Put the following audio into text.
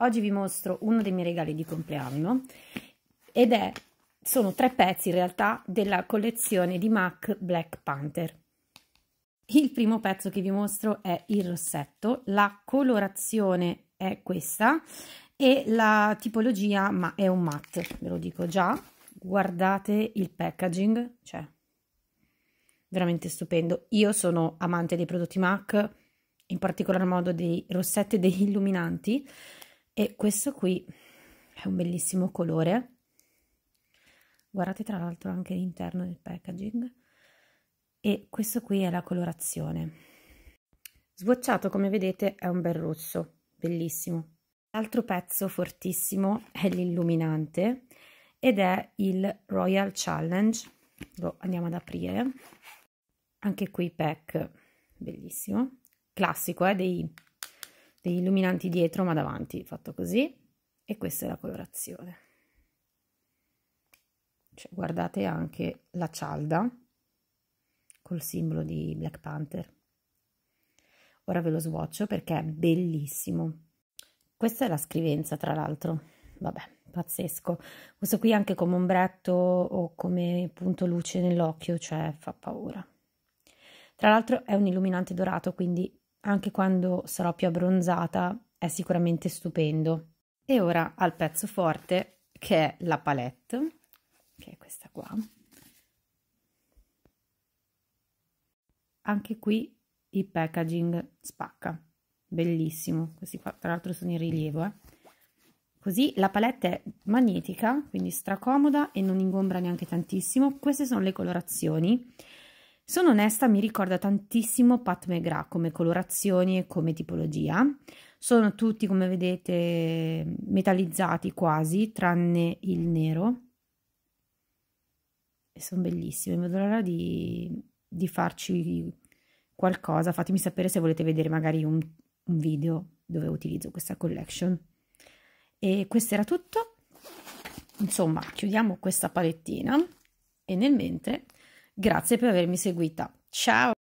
Oggi vi mostro uno dei miei regali di compleanno ed è, sono tre pezzi in realtà della collezione di MAC Black Panther. Il primo pezzo che vi mostro è il rossetto, la colorazione è questa e la tipologia ma è un matte, ve lo dico già, guardate il packaging, cioè veramente stupendo. Io sono amante dei prodotti MAC, in particolar modo dei rossetti e degli illuminanti, e questo qui è un bellissimo colore guardate tra l'altro anche l'interno del packaging e questo qui è la colorazione sbocciato come vedete è un bel rosso bellissimo l'altro pezzo fortissimo è l'illuminante ed è il Royal Challenge lo andiamo ad aprire anche qui pack bellissimo classico eh, dei degli illuminanti dietro ma davanti fatto così e questa è la colorazione cioè, guardate anche la cialda col simbolo di Black Panther ora ve lo swatcho perché è bellissimo questa è la scrivenza tra l'altro vabbè pazzesco questo qui anche come ombretto o come punto luce nell'occhio cioè fa paura tra l'altro è un illuminante dorato quindi anche quando sarò più abbronzata, è sicuramente stupendo. E ora al pezzo forte che è la palette, che è questa qua. Anche qui il packaging spacca, bellissimo. Questi qua tra l'altro sono in rilievo. Eh. Così la palette è magnetica, quindi stracomoda e non ingombra neanche tantissimo. Queste sono le colorazioni. Sono onesta, mi ricorda tantissimo Pat McGrath come colorazioni e come tipologia. Sono tutti, come vedete, metallizzati quasi, tranne il nero. E sono bellissimi, mi vedo l'ora di, di farci qualcosa. Fatemi sapere se volete vedere magari un, un video dove utilizzo questa collection. E questo era tutto. Insomma, chiudiamo questa palettina e nel mentre Grazie per avermi seguita. Ciao!